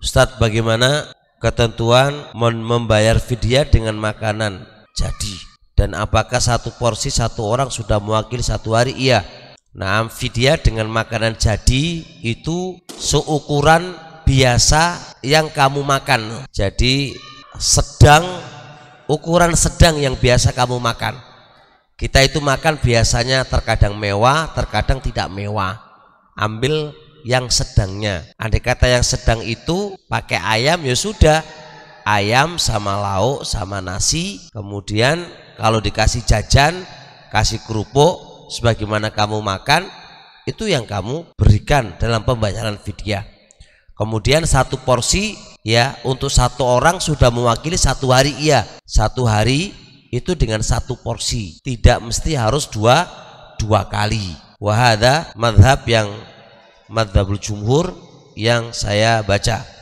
Ustadz bagaimana ketentuan membayar vidya dengan makanan jadi dan apakah satu porsi satu orang sudah mewakili satu hari iya nah vidya dengan makanan jadi itu seukuran biasa yang kamu makan jadi sedang ukuran sedang yang biasa kamu makan kita itu makan biasanya terkadang mewah terkadang tidak mewah ambil yang sedangnya. Andai kata yang sedang itu pakai ayam ya sudah ayam sama lauk sama nasi. Kemudian kalau dikasih jajan, kasih kerupuk sebagaimana kamu makan itu yang kamu berikan dalam pembayaran fidyah. Kemudian satu porsi ya untuk satu orang sudah mewakili satu hari iya. Satu hari itu dengan satu porsi, tidak mesti harus dua dua kali. Wahada madhab yang madhabul jumhur yang saya baca